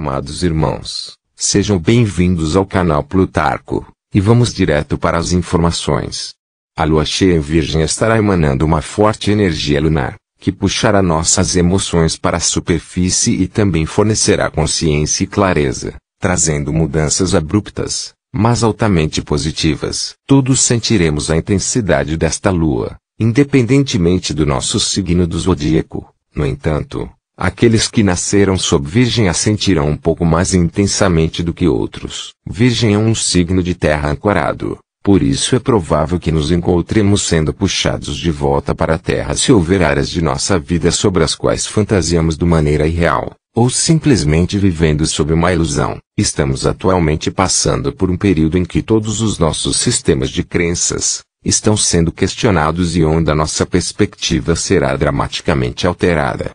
Amados irmãos, sejam bem-vindos ao canal Plutarco, e vamos direto para as informações. A lua cheia virgem estará emanando uma forte energia lunar, que puxará nossas emoções para a superfície e também fornecerá consciência e clareza, trazendo mudanças abruptas, mas altamente positivas. Todos sentiremos a intensidade desta lua, independentemente do nosso signo do zodíaco. No entanto, Aqueles que nasceram sob virgem a sentirão um pouco mais intensamente do que outros. Virgem é um signo de terra ancorado, por isso é provável que nos encontremos sendo puxados de volta para a terra se houver áreas de nossa vida sobre as quais fantasiamos de maneira irreal, ou simplesmente vivendo sob uma ilusão. Estamos atualmente passando por um período em que todos os nossos sistemas de crenças, estão sendo questionados e onde a nossa perspectiva será dramaticamente alterada.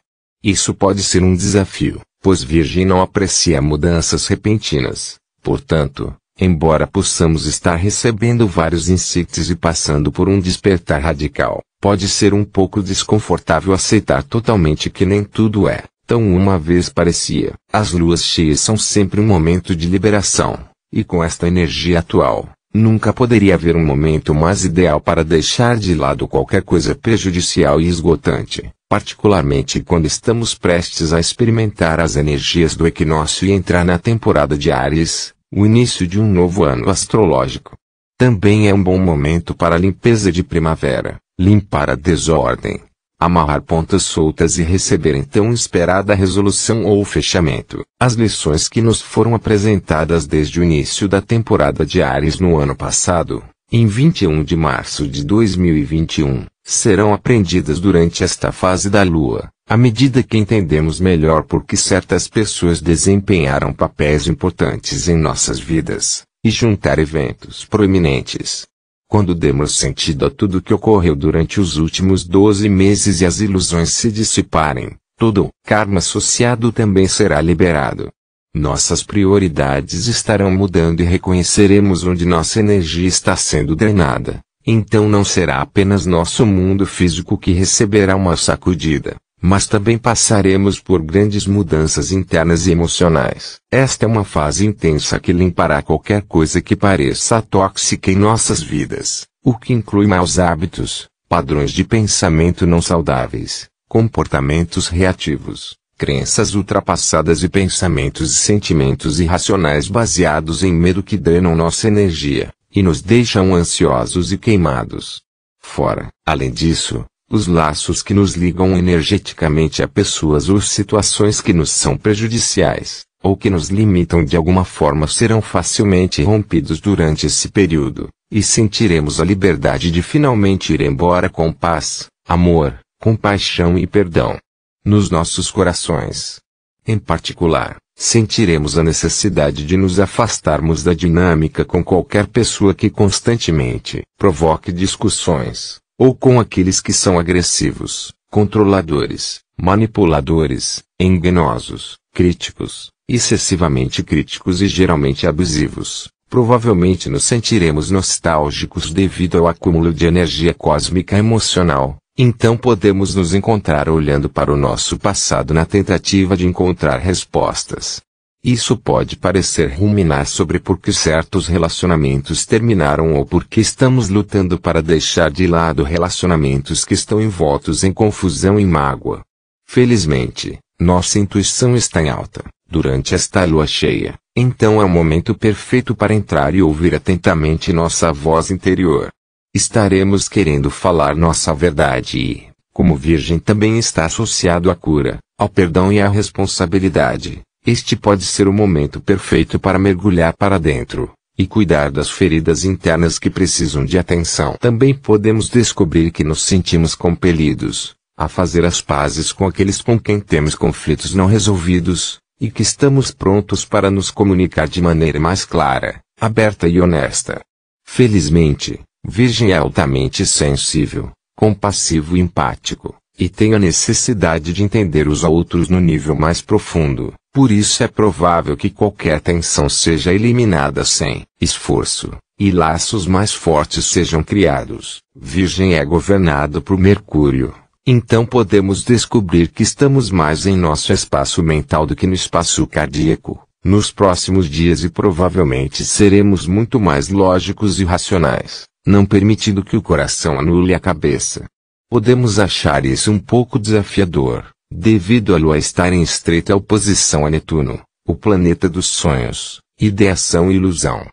Isso pode ser um desafio, pois Virgem não aprecia mudanças repentinas. Portanto, embora possamos estar recebendo vários insights e passando por um despertar radical, pode ser um pouco desconfortável aceitar totalmente que nem tudo é. Tão uma vez parecia, as luas cheias são sempre um momento de liberação, e com esta energia atual, Nunca poderia haver um momento mais ideal para deixar de lado qualquer coisa prejudicial e esgotante particularmente quando estamos prestes a experimentar as energias do equinócio e entrar na temporada de Ares, o início de um novo ano astrológico. Também é um bom momento para a limpeza de primavera, limpar a desordem, amarrar pontas soltas e receber então esperada resolução ou fechamento. As lições que nos foram apresentadas desde o início da temporada de Ares no ano passado, em 21 de março de 2021, serão aprendidas durante esta fase da Lua, à medida que entendemos melhor por que certas pessoas desempenharam papéis importantes em nossas vidas, e juntar eventos proeminentes. Quando demos sentido a tudo o que ocorreu durante os últimos 12 meses e as ilusões se dissiparem, todo o karma associado também será liberado. Nossas prioridades estarão mudando e reconheceremos onde nossa energia está sendo drenada, então não será apenas nosso mundo físico que receberá uma sacudida, mas também passaremos por grandes mudanças internas e emocionais. Esta é uma fase intensa que limpará qualquer coisa que pareça tóxica em nossas vidas, o que inclui maus hábitos, padrões de pensamento não saudáveis, comportamentos reativos, crenças ultrapassadas e pensamentos e sentimentos irracionais baseados em medo que drenam nossa energia e nos deixam ansiosos e queimados. Fora, além disso, os laços que nos ligam energeticamente a pessoas ou situações que nos são prejudiciais, ou que nos limitam de alguma forma serão facilmente rompidos durante esse período, e sentiremos a liberdade de finalmente ir embora com paz, amor, compaixão e perdão nos nossos corações. Em particular, sentiremos a necessidade de nos afastarmos da dinâmica com qualquer pessoa que constantemente provoque discussões, ou com aqueles que são agressivos, controladores, manipuladores, enganosos, críticos, excessivamente críticos e geralmente abusivos. Provavelmente nos sentiremos nostálgicos devido ao acúmulo de energia cósmica emocional, então podemos nos encontrar olhando para o nosso passado na tentativa de encontrar respostas. Isso pode parecer ruminar sobre por que certos relacionamentos terminaram ou por que estamos lutando para deixar de lado relacionamentos que estão envoltos em confusão e mágoa. Felizmente, nossa intuição está em alta. Durante esta lua cheia, então é o momento perfeito para entrar e ouvir atentamente nossa voz interior estaremos querendo falar nossa verdade e, como virgem também está associado à cura, ao perdão e à responsabilidade, este pode ser o momento perfeito para mergulhar para dentro e cuidar das feridas internas que precisam de atenção. Também podemos descobrir que nos sentimos compelidos a fazer as pazes com aqueles com quem temos conflitos não resolvidos, e que estamos prontos para nos comunicar de maneira mais clara, aberta e honesta. Felizmente, Virgem é altamente sensível, compassivo e empático, e tem a necessidade de entender os outros no nível mais profundo. Por isso é provável que qualquer tensão seja eliminada sem esforço, e laços mais fortes sejam criados. Virgem é governado por Mercúrio. Então podemos descobrir que estamos mais em nosso espaço mental do que no espaço cardíaco nos próximos dias e provavelmente seremos muito mais lógicos e racionais não permitindo que o coração anule a cabeça. Podemos achar isso um pouco desafiador, devido a Lua estar em estreita oposição a Netuno, o planeta dos sonhos, ideação e ilusão.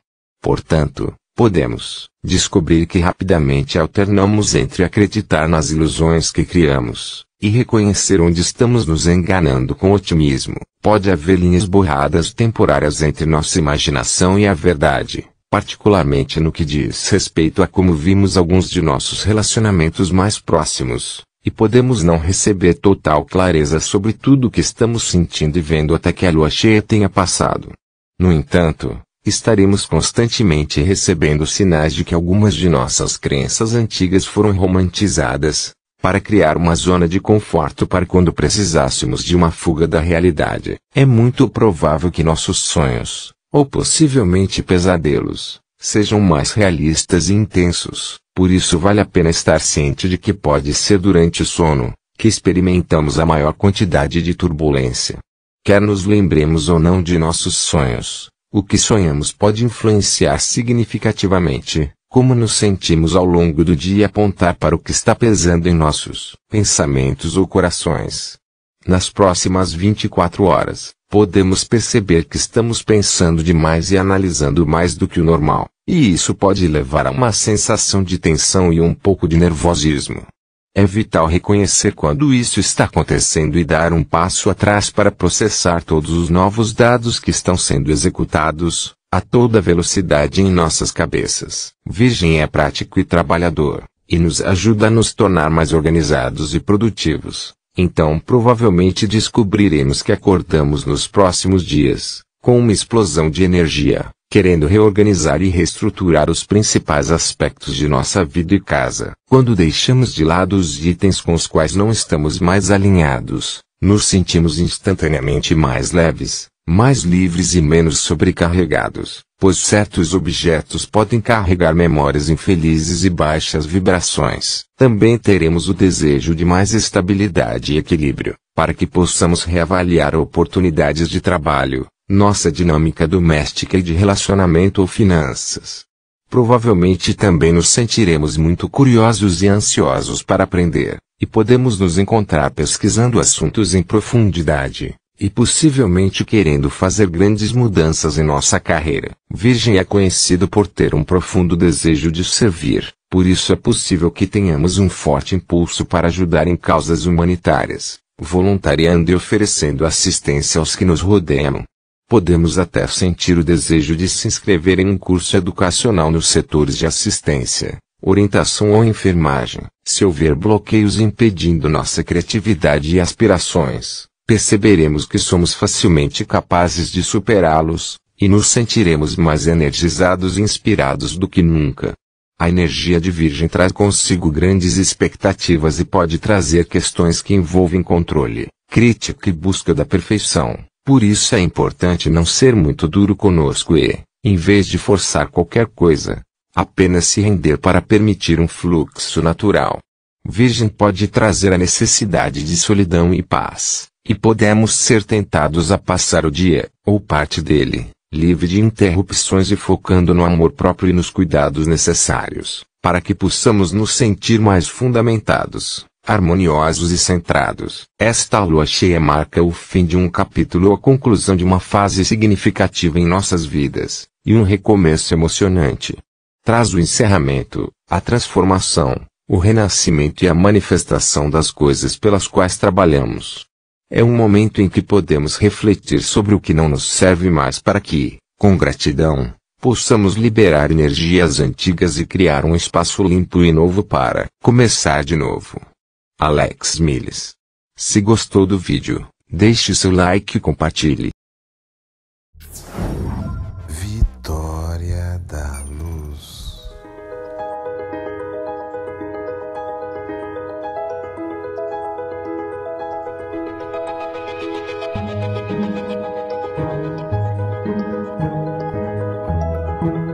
Portanto, podemos descobrir que rapidamente alternamos entre acreditar nas ilusões que criamos e reconhecer onde estamos nos enganando com otimismo. Pode haver linhas borradas temporárias entre nossa imaginação e a verdade, particularmente no que diz respeito a como vimos alguns de nossos relacionamentos mais próximos, e podemos não receber total clareza sobre tudo o que estamos sentindo e vendo até que a lua cheia tenha passado. No entanto, estaremos constantemente recebendo sinais de que algumas de nossas crenças antigas foram romantizadas, para criar uma zona de conforto para quando precisássemos de uma fuga da realidade. É muito provável que nossos sonhos, ou possivelmente pesadelos, sejam mais realistas e intensos. Por isso vale a pena estar ciente de que pode ser durante o sono que experimentamos a maior quantidade de turbulência. Quer nos lembremos ou não de nossos sonhos, o que sonhamos pode influenciar significativamente como nos sentimos ao longo do dia e apontar para o que está pesando em nossos pensamentos ou corações. Nas próximas 24 horas, podemos perceber que estamos pensando demais e analisando mais do que o normal, e isso pode levar a uma sensação de tensão e um pouco de nervosismo. É vital reconhecer quando isso está acontecendo e dar um passo atrás para processar todos os novos dados que estão sendo executados, a toda velocidade em nossas cabeças. Virgem é prático e trabalhador, e nos ajuda a nos tornar mais organizados e produtivos. Então provavelmente descobriremos que acordamos nos próximos dias, com uma explosão de energia, querendo reorganizar e reestruturar os principais aspectos de nossa vida e casa. Quando deixamos de lado os itens com os quais não estamos mais alinhados, nos sentimos instantaneamente mais leves, mais livres e menos sobrecarregados pois certos objetos podem carregar memórias infelizes e baixas vibrações. Também teremos o desejo de mais estabilidade e equilíbrio, para que possamos reavaliar oportunidades de trabalho, nossa dinâmica doméstica e de relacionamento ou finanças. Provavelmente também nos sentiremos muito curiosos e ansiosos para aprender, e podemos nos encontrar pesquisando assuntos em profundidade e possivelmente querendo fazer grandes mudanças em nossa carreira. Virgem é conhecido por ter um profundo desejo de servir, por isso é possível que tenhamos um forte impulso para ajudar em causas humanitárias, voluntariando e oferecendo assistência aos que nos rodeiam. Podemos até sentir o desejo de se inscrever em um curso educacional nos setores de assistência, orientação ou enfermagem, se houver bloqueios impedindo nossa criatividade e aspirações perceberemos que somos facilmente capazes de superá-los, e nos sentiremos mais energizados e inspirados do que nunca. A energia de Virgem traz consigo grandes expectativas e pode trazer questões que envolvem controle, crítica e busca da perfeição. Por isso é importante não ser muito duro conosco e, em vez de forçar qualquer coisa, apenas se render para permitir um fluxo natural. Virgem pode trazer a necessidade de solidão e paz. E podemos ser tentados a passar o dia, ou parte dele, livre de interrupções e focando no amor próprio e nos cuidados necessários, para que possamos nos sentir mais fundamentados, harmoniosos e centrados. Esta lua cheia marca o fim de um capítulo ou a conclusão de uma fase significativa em nossas vidas, e um recomeço emocionante. Traz o encerramento, a transformação, o renascimento e a manifestação das coisas pelas quais trabalhamos. É um momento em que podemos refletir sobre o que não nos serve mais para que, com gratidão, possamos liberar energias antigas e criar um espaço limpo e novo para começar de novo. Alex Miles. Se gostou do vídeo, deixe seu like e compartilhe. thank you